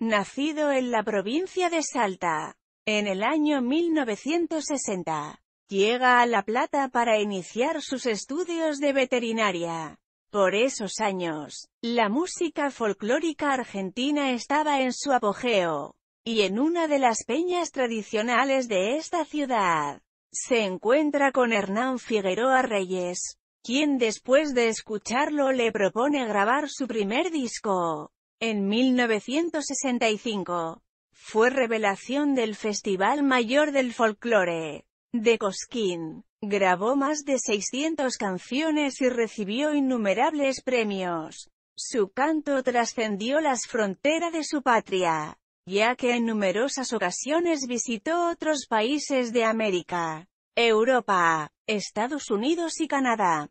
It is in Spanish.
Nacido en la provincia de Salta, en el año 1960, llega a La Plata para iniciar sus estudios de veterinaria. Por esos años, la música folclórica argentina estaba en su apogeo, y en una de las peñas tradicionales de esta ciudad, se encuentra con Hernán Figueroa Reyes, quien después de escucharlo le propone grabar su primer disco. En 1965, fue revelación del Festival Mayor del Folclore de Cosquín. Grabó más de 600 canciones y recibió innumerables premios. Su canto trascendió las fronteras de su patria, ya que en numerosas ocasiones visitó otros países de América, Europa, Estados Unidos y Canadá.